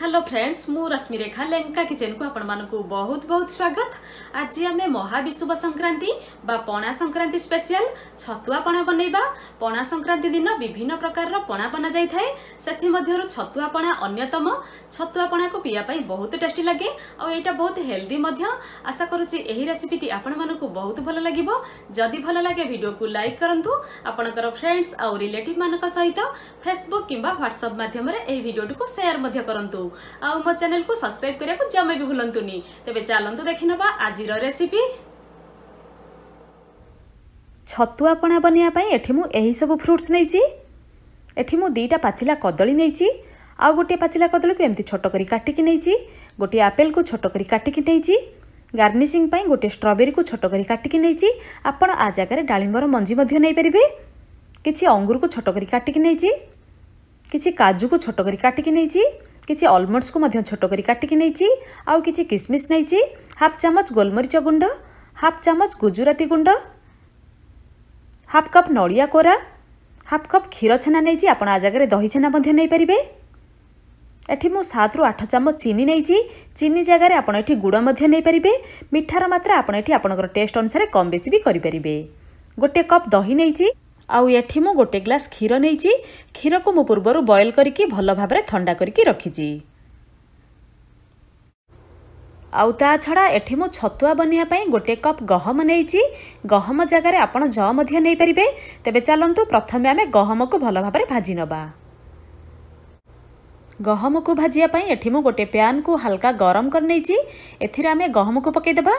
hello friends मु रश्मिरेखा Lenka kitchen को आपण मानक बहुत बहुत स्वागत आज आम महाविषुव संक्रांति पणा संक्रांति स्पेशल छतुआ पणा बनवा पणा संक्रांति दिन विभिन्न प्रकार पणा बना जाए से छतुआ पणा अन्तम छतुआ पणा को पीवापी बहुत टेस्ट लगे आईटा बहुत हेल्दी आशा करुच्ची रेसीपीटी आपण मानक बहुत भल लगे जदि भल लगे भिड को लाइक करूँ आपणकर फ्रेंड्स आउ रिलेटिव मान सहित फेसबुक किंवा ह्वाट्सअप मध्यम यही भिडियो को सेयार करूँ तो ଆଉ ମୋ ଚ୍ୟାନେଲକୁ ସବସ୍କ୍ରାଇବ୍ କରିବାକୁ ଜମା ବି ଭୁଲନ୍ତୁନି ତେବେ ଚାଲନ୍ତୁ ଦେଖିନେବା ଆଜିର ରେସିପି ଛତୁଆ ପଣା ବନାଇବା ପାଇଁ ଏଠି ମୁଁ ଏହିସବୁ ଫ୍ରୁଟ୍ସ ନେଇଛି ଏଠି ମୁଁ ଦୁଇଟା ପାଚିଲା କଦଳୀ ନେଇଛି ଆଉ ଗୋଟିଏ ପାଚିଲା କଦଳୀକୁ ଏମିତି ଛୋଟ କରି କାଟିକି ନେଇଛି ଗୋଟିଏ ଆପେଲ୍କୁ ଛୋଟ କରି କାଟିକି ନେଇଛି ଗାର୍ନିସିଂ ପାଇଁ ଗୋଟିଏ ଷ୍ଟ୍ରବେରୀକୁ ଛୋଟ କରି କାଟିକି ନେଇଛି ଆପଣ ଆ ଜାଗାରେ ଡାଳିମ୍ବର ମଞ୍ଜି ମଧ୍ୟ ନେଇପାରିବେ କିଛି ଅଙ୍ଗୁରକୁ ଛୋଟ କରି କାଟିକି ନେଇଛି କିଛି କାଜୁକୁ ଛୋଟ କରି କାଟିକି ନେଇଛି କିଛି ଅଲମଣ୍ଡ୍ସକୁ ମଧ୍ୟ ଛୋଟ କରି କାଟିକି ନେଇଛି ଆଉ କିଛି କିସମିସ୍ ନେଇଛି ହାଫ୍ ଚାମଚ ଗୋଲମରିଚ ଗୁଣ୍ଡ ହାଫ୍ ଚାମଚ ଗୁଜୁରାତି ଗୁଣ୍ଡ ହାଫ୍ କପ୍ ନଡ଼ିଆ କୋରା ହାଫ୍ କପ୍ କ୍ଷୀର ଛେନା ନେଇଛି ଆପଣ ଆ ଜାଗାରେ ଦହି ଛେନା ମଧ୍ୟ ନେଇପାରିବେ ଏଠି ମୁଁ ସାତରୁ ଆଠ ଚାମଚ ଚିନି ନେଇଛି ଚିନି ଜାଗାରେ ଆପଣ ଏଠି ଗୁଡ଼ ମଧ୍ୟ ନେଇପାରିବେ ମିଠାର ମାତ୍ରା ଆପଣ ଏଠି ଆପଣଙ୍କର ଟେଷ୍ଟ ଅନୁସାରେ କମ୍ ବେଶୀ ବି କରିପାରିବେ ଗୋଟିଏ କପ୍ ଦହି ନେଇଛି ଆଉ ଏଠି ମୁଁ ଗୋଟେ ଗ୍ଲାସ୍ କ୍ଷୀର ନେଇଛି କ୍ଷୀରକୁ ମୁଁ ପୂର୍ବରୁ ବଏଲ କରିକି ଭଲ ଭାବରେ ଥଣ୍ଡା କରିକି ରଖିଛି ଆଉ ତା ଛଡ଼ା ଏଠି ମୁଁ ଛତୁଆ ବନେଇବା ପାଇଁ ଗୋଟିଏ କପ୍ ଗହମ ନେଇଛି ଗହମ ଜାଗାରେ ଆପଣ ଜ ମଧ୍ୟ ନେଇପାରିବେ ତେବେ ଚାଲନ୍ତୁ ପ୍ରଥମେ ଆମେ ଗହମକୁ ଭଲ ଭାବରେ ଭାଜି ନେବା ଗହମକୁ ଭାଜିବା ପାଇଁ ଏଠି ମୁଁ ଗୋଟିଏ ପ୍ୟାନ୍କୁ ହାଲକା ଗରମ କରିନେଇଛି ଏଥିରେ ଆମେ ଗହମକୁ ପକେଇଦେବା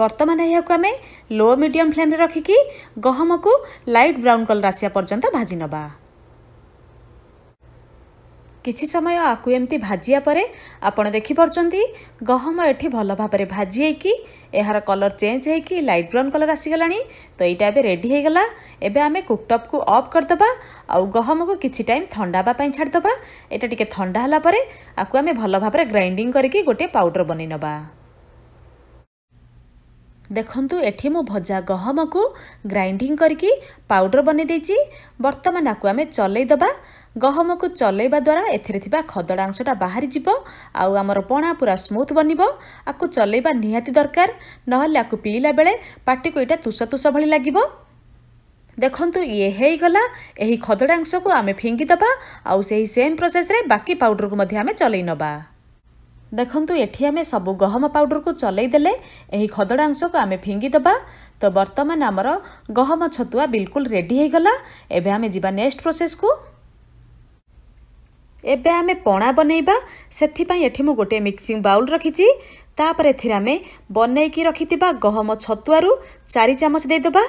বর্তমান এহাকু আমি লো মিডিয়াম ফ্লেমে রখিকি গহমকু লাইট ব্রাউন কলর আসা পর্যন্ত ভাজি নেবা କିଛି ସମୟ ଆକୁ ଏମିତି ଭାଜିବା ପରେ ଆପଣ ଦେଖିପାରୁଛନ୍ତି ଗହମ ଏଠି ଭଲ ଭାବରେ ଭାଜି ହେଇକି ଏହାର କଲର୍ ଚେଞ୍ଜ ହେଇକି ଲାଇଟ୍ ବ୍ରାଉନ୍ କଲର୍ ଆସିଗଲାଣି ତ ଏଇଟା ଏବେ ରେଡ଼ି ହେଇଗଲା ଏବେ ଆମେ କୁକ୍ଟପ୍କୁ ଅଫ୍ କରିଦେବା ଆଉ ଗହମକୁ କିଛି ଟାଇମ୍ ଥଣ୍ଡା ହେବା ପାଇଁ ଛାଡ଼ିଦେବା ଏଇଟା ଟିକେ ଥଣ୍ଡା ହେଲା ପରେ ଆକୁ ଆମେ ଭଲ ଭାବରେ ଗ୍ରାଇଣ୍ଡିଂ କରିକି ଗୋଟିଏ ପାଉଡ଼ର ବନେଇ ନେବା ଦେଖନ୍ତୁ ଏଠି ମୁଁ ଭଜା ଗହମକୁ ଗ୍ରାଇଣ୍ଡିଙ୍ଗ କରିକି ପାଉଡ଼ର ବନେଇ ଦେଇଛି ବର୍ତ୍ତମାନ ଆକୁ ଆମେ ଚଲେଇଦେବା ଗହମକୁ ଚଲେଇବା ଦ୍ୱାରା ଏଥିରେ ଥିବା ଖଦଡ଼ା ଅଂଶଟା ବାହାରିଯିବ ଆଉ ଆମର ପଣା ପୁରା ସ୍ମୁଥ ବନିବ ଆକୁ ଚଲେଇବା ନିହାତି ଦରକାର ନହେଲେ ଆକୁ ପିଇଲା ବେଳେ ପାଟିକୁ ଏଇଟା ତୁଷ ତୁଷ ଭଳି ଲାଗିବ ଦେଖନ୍ତୁ ଇଏ ହେଇଗଲା ଏହି ଖଦଡ଼ା ଅଂଶକୁ ଆମେ ଫିଙ୍ଗିଦେବା ଆଉ ସେହି ସେମ୍ ପ୍ରୋସେସ୍ରେ ବାକି ପାଉଡ଼ରକୁ ମଧ୍ୟ ଆମେ ଚଲେଇ ନେବା ଦେଖନ୍ତୁ ଏଠି ଆମେ ସବୁ ଗହମ ପାଉଡ଼ରକୁ ଚଲେଇଦେଲେ ଏହି ଖଦଡ଼ା ଅଂଶକୁ ଆମେ ଫିଙ୍ଗିଦେବା ତ ବର୍ତ୍ତମାନ ଆମର ଗହମ ଛତୁଆ ବିଲକୁଲ ରେଡ଼ି ହୋଇଗଲା ଏବେ ଆମେ ଯିବା ନେକ୍ସଟ ପ୍ରୋସେସ୍କୁ ଏବେ ଆମେ ପଣା ବନେଇବା ସେଥିପାଇଁ ଏଠି ମୁଁ ଗୋଟିଏ ମିକ୍ସିଂ ବାଉଲ୍ ରଖିଛି ତାପରେ ଏଥିରେ ଆମେ ବନେଇକି ରଖିଥିବା ଗହମ ଛତୁଆରୁ ଚାରି ଚାମଚ ଦେଇଦେବା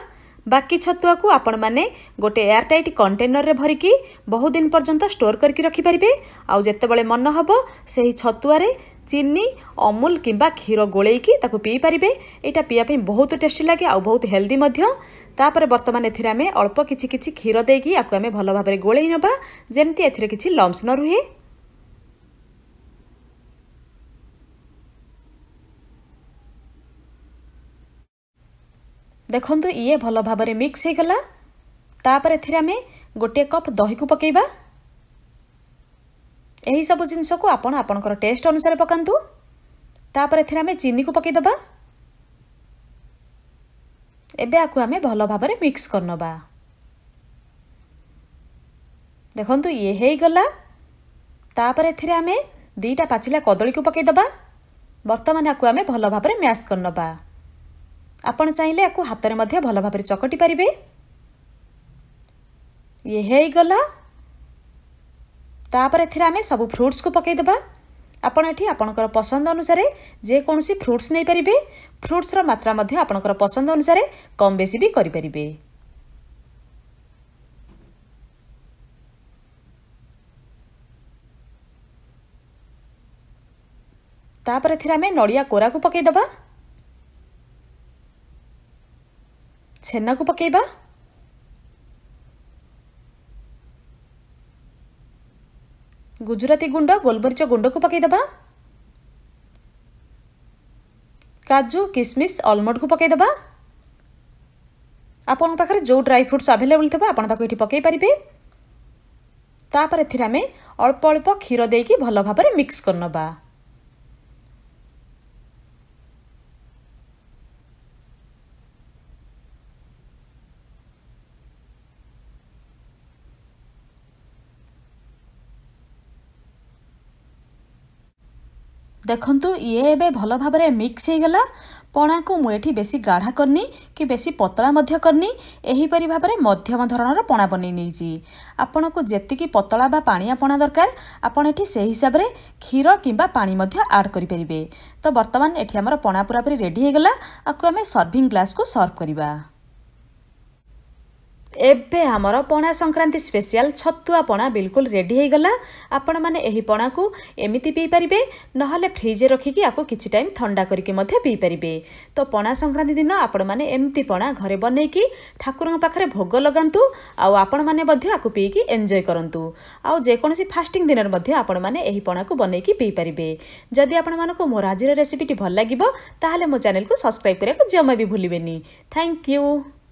ବାକି ଛତୁଆକୁ ଆପଣମାନେ ଗୋଟେ ଏୟାର ଟାଇଟ୍ କଣ୍ଟେନର୍ରେ ଭରିକି ବହୁ ଦିନ ପର୍ଯ୍ୟନ୍ତ ଷ୍ଟୋର୍ କରିକି ରଖିପାରିବେ ଆଉ ଯେତେବେଳେ ମନ ହେବ ସେହି ଛତୁଆରେ চিনি অমুল কিংবা ক্ষীর গোলাইকি তাকে পিইপারে এটা পিয়া বহুত টেস্টি লাগে আউ হেলদি মধ্যে তাপরে বর্তমানে এর আমি অল্প কিছু কিছু ক্ষীর দিয়ে ইয়াকে আমি ভালোভাবে গোলাই নেবা যেমি এর কিছু লমস ন রুহে দেখুন ইয়ে ভালোভাবে মিক্স হয়ে গলা তাপরে এর আমি গোটিয়ে কপ দহি কু পকাইবা ଏହିସବୁ ଜିନିଷକୁ ଆପଣ ଆପଣଙ୍କର ଟେଷ୍ଟ ଅନୁସାରେ ପକାନ୍ତୁ ତାପରେ ଏଥିରେ ଆମେ ଚିନିକୁ ପକାଇଦେବା ଏବେ ଆକୁ ଆମେ ଭଲ ଭାବରେ ମିକ୍ସ କରିନେବା ଦେଖନ୍ତୁ ଇଏ ହେଇଗଲା ତାପରେ ଏଥିରେ ଆମେ ଦୁଇଟା ପାଚିଲା କଦଳୀକୁ ପକାଇଦେବା ବର୍ତ୍ତମାନ ଆକୁ ଆମେ ଭଲ ଭାବରେ ମ୍ୟାସ୍ କରିନେବା ଆପଣ ଚାହିଁଲେ ଆକୁ ହାତରେ ମଧ୍ୟ ଭଲ ଭାବରେ ଚକଟି ପାରିବେ ଇଏ ହେଇଗଲା ତାପରେ ଏଥିରେ ଆମେ ସବୁ ଫ୍ରୁଟ୍ସକୁ ପକାଇଦେବା ଆପଣ ଏଠି ଆପଣଙ୍କର ପସନ୍ଦ ଅନୁସାରେ ଯେକୌଣସି ଫ୍ରୁଟ୍ସ ନେଇପାରିବେ ଫ୍ରୁଟ୍ସର ମାତ୍ରା ମଧ୍ୟ ଆପଣଙ୍କର ପସନ୍ଦ ଅନୁସାରେ କମ୍ ବେଶୀ ବି କରିପାରିବେ ତାପରେ ଏଥିରେ ଆମେ ନଡ଼ିଆ କୋରାକୁ ପକାଇଦେବା ଛେନାକୁ ପକାଇବା ଗୁଜୁରାତି ଗୁଣ୍ଡ ଗୋଲମରିଚ ଗୁଣ୍ଡକୁ ପକାଇଦେବା କାଜୁ କିସମିସ୍ ଅଲମଣ୍ଡକୁ ପକାଇଦେବା ଆପଣଙ୍କ ପାଖରେ ଯେଉଁ ଡ୍ରାଇ ଫ୍ରୁଟ୍ସ ଆଭେଲେବଲ୍ ଥିବ ଆପଣ ତାକୁ ଏଠି ପକାଇ ପାରିବେ ତାପରେ ଏଥିରେ ଆମେ ଅଳ୍ପ ଅଳ୍ପ କ୍ଷୀର ଦେଇକି ଭଲ ଭାବରେ ମିକ୍ସ କରିନେବା ଦେଖନ୍ତୁ ଇଏ ଏବେ ଭଲ ଭାବରେ ମିକ୍ସ ହୋଇଗଲା ପଣାକୁ ମୁଁ ଏଠି ବେଶୀ ଗାଢ଼ା କରିନି କି ବେଶୀ ପତଳା ମଧ୍ୟ କରିନି ଏହିପରି ଭାବରେ ମଧ୍ୟମ ଧରଣର ପଣା ବନେଇ ନେଇଛି ଆପଣଙ୍କୁ ଯେତିକି ପତଳା ବା ପାଣିଆ ପଣା ଦରକାର ଆପଣ ଏଠି ସେହି ହିସାବରେ କ୍ଷୀର କିମ୍ବା ପାଣି ମଧ୍ୟ ଆଡ଼୍ କରିପାରିବେ ତ ବର୍ତ୍ତମାନ ଏଠି ଆମର ପଣା ପୁରାପୁରି ରେଡ଼ି ହୋଇଗଲା ଆକୁ ଆମେ ସର୍ଭିଂ ଗ୍ଲାସ୍କୁ ସର୍ଭ କରିବା এবে আমার পণা সংক্রান্তি স্পেশাল ছতুয়া পণা বিলকুল রেডি হয়ে গলা আপন মানে এই পণাকু এমিতি পিপারে নহলে ফ্রিজে রখিকি আকু কিছু টাইম থা করিকি মধ্যে পিপারে তো পণা সংক্রান্তি দিন আপন মানে এমতি পণা ঘরে বনাইকি ঠাকুরଙ୍କ ପାଖରେ ଭୋଗ ଲଗାନ୍ତୁ ଆଉ ଆପଣମାନେ ମଧ୍ୟ ଆକୁ ପିଇକି ଏନ୍ଜୟ କରନ୍ତୁ ଆଉ ଯେକୌଣସି ଫାଷ୍ଟିଂ ଦିନରେ ମଧ୍ୟ ଆପଣମାନେ ଏହି ପଣାକୁ ବନେଇକି ପିଇପାରିବେ ଯଦି ଆପଣମାନଙ୍କୁ ମୋ ଆଜିର ରେସିପିଟି ଭଲ ଲାଗିବ ତାହେଲେ ମୋ ଚ୍ୟାନେଲକୁ ସବସ୍କ୍ରାଇବ୍ କରିବାକୁ ଜମା ବି ଭୁଲିବେନି ଥ୍ୟାଙ୍କ ୟୁ